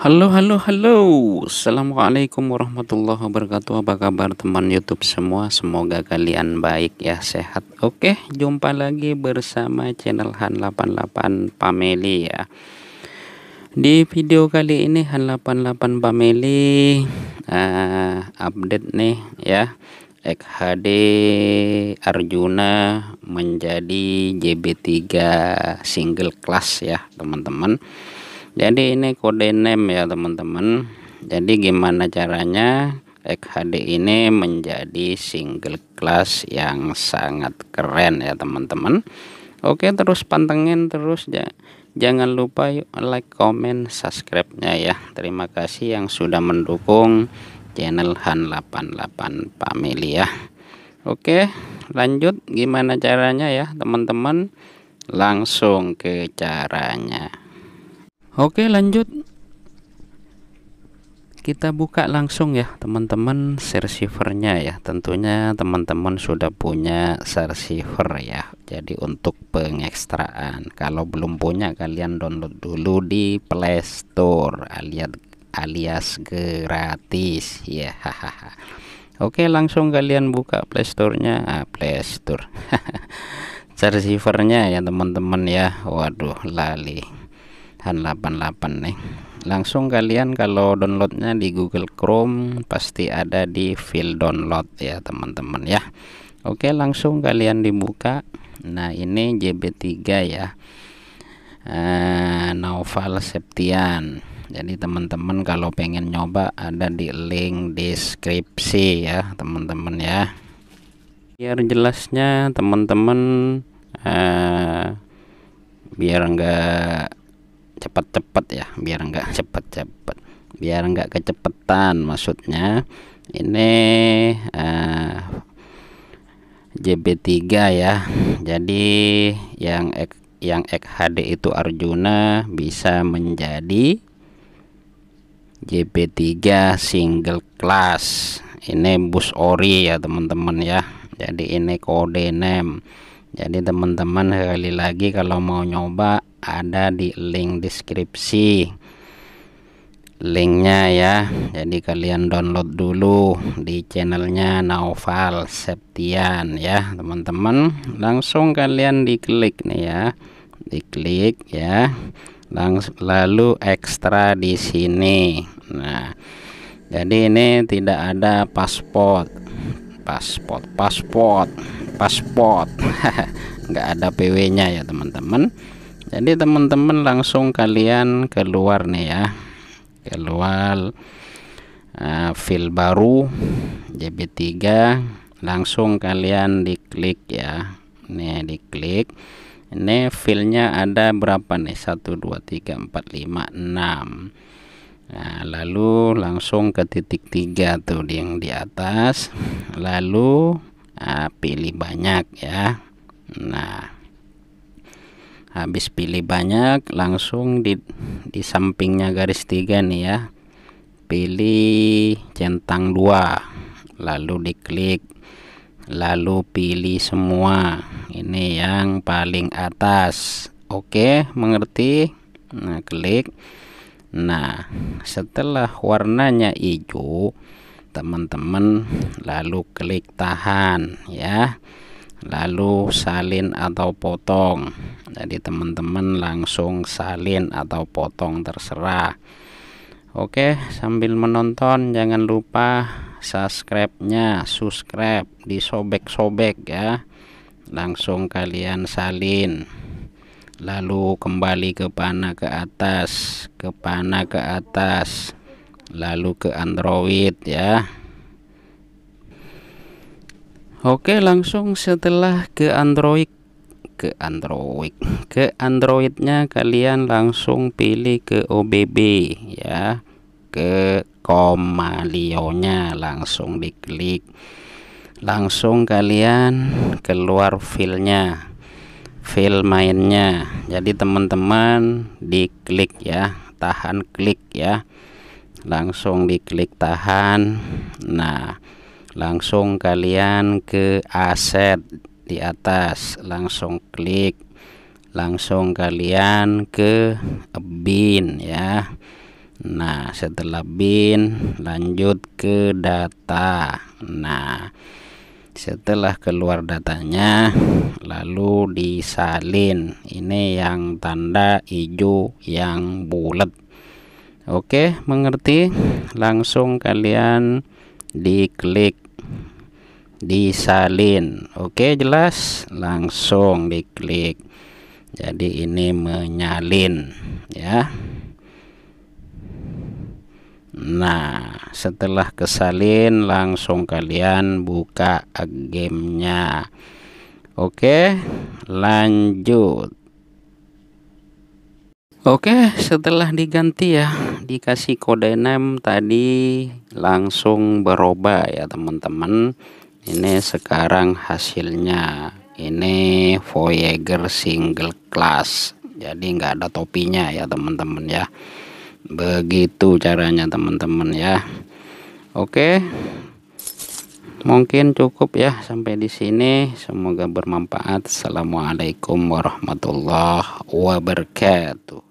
Halo, halo, halo. Assalamualaikum warahmatullahi wabarakatuh. Apa kabar teman YouTube semua? Semoga kalian baik ya, sehat. Oke, jumpa lagi bersama channel Han 88 Pameli ya. Di video kali ini Han 88 Pameli uh, update nih ya. XHD Arjuna menjadi JB3 single class ya, teman-teman jadi ini kode name ya teman-teman jadi gimana caranya XHD ini menjadi single class yang sangat keren ya teman-teman Oke terus pantengin terus ya jangan lupa yuk like comment subscribe nya ya terima kasih yang sudah mendukung channel Han 88 family ya Oke lanjut gimana caranya ya teman-teman langsung ke caranya Oke lanjut kita buka langsung ya teman-teman receivernya ya tentunya teman-teman sudah punya receiver ya jadi untuk pengekstraan kalau belum punya kalian download dulu di playstore alias alias gratis ya hahaha oke langsung kalian buka playstorenya ah, playstore receivernya ya teman-teman ya waduh lali 88 nih langsung kalian kalau downloadnya di Google Chrome pasti ada di file download ya teman-teman ya Oke langsung kalian dibuka nah ini JB3 ya eh, Naufal Septian jadi teman-teman kalau pengen nyoba ada di link deskripsi ya teman-teman ya biar jelasnya teman-teman eh, biar enggak cepet-cepet ya biar enggak cepet-cepet biar enggak kecepetan maksudnya ini uh, eh, JB3 ya jadi yang X, yang XHD itu Arjuna bisa menjadi jb 3 single class ini bus ori ya teman-teman ya jadi ini kode name jadi teman-teman sekali lagi kalau mau nyoba ada di link deskripsi linknya ya jadi kalian download dulu di channelnya Naufal Septian ya teman-teman langsung kalian diklik nih ya diklik ya langsung lalu ekstra di sini nah jadi ini tidak ada paspor paspor paspor paspor nggak ada PW nya ya teman-teman jadi teman-teman langsung kalian keluar nih ya keluar uh, eh, fill baru JB3 langsung kalian diklik ya nih diklik ini filenya ada berapa nih 1 2 3 4 5 6 Nah, lalu langsung ke titik tiga tuh yang di atas lalu uh, pilih banyak ya nah habis pilih banyak langsung di di sampingnya garis tiga nih ya pilih centang dua lalu diklik lalu pilih semua ini yang paling atas oke mengerti nah klik nah setelah warnanya hijau teman-teman lalu klik tahan ya lalu salin atau potong jadi teman-teman langsung salin atau potong terserah oke sambil menonton jangan lupa subscribe nya subscribe disobek-sobek ya langsung kalian salin lalu kembali ke panah ke atas ke panah ke atas lalu ke Android ya Oke langsung setelah ke Android ke Android ke Androidnya kalian langsung pilih ke OBB ya ke komalionya langsung diklik langsung kalian keluar filenya file mainnya jadi teman-teman diklik ya tahan klik ya langsung diklik tahan nah langsung kalian ke aset di atas langsung klik langsung kalian ke bin ya nah setelah bin lanjut ke data nah setelah keluar datanya lalu disalin ini yang tanda hijau yang bulat Oke, mengerti? Langsung kalian diklik disalin. Oke, jelas? Langsung diklik. Jadi ini menyalin ya. Nah, setelah kesalin langsung kalian buka gamenya. Oke, lanjut. Oke, setelah diganti ya, dikasih kode name tadi langsung berubah ya teman-teman. Ini sekarang hasilnya. Ini Voyager single class. Jadi nggak ada topinya ya teman-teman ya. Begitu caranya teman-teman ya. Oke. Mungkin cukup ya sampai di sini. Semoga bermanfaat. Assalamualaikum warahmatullahi wabarakatuh.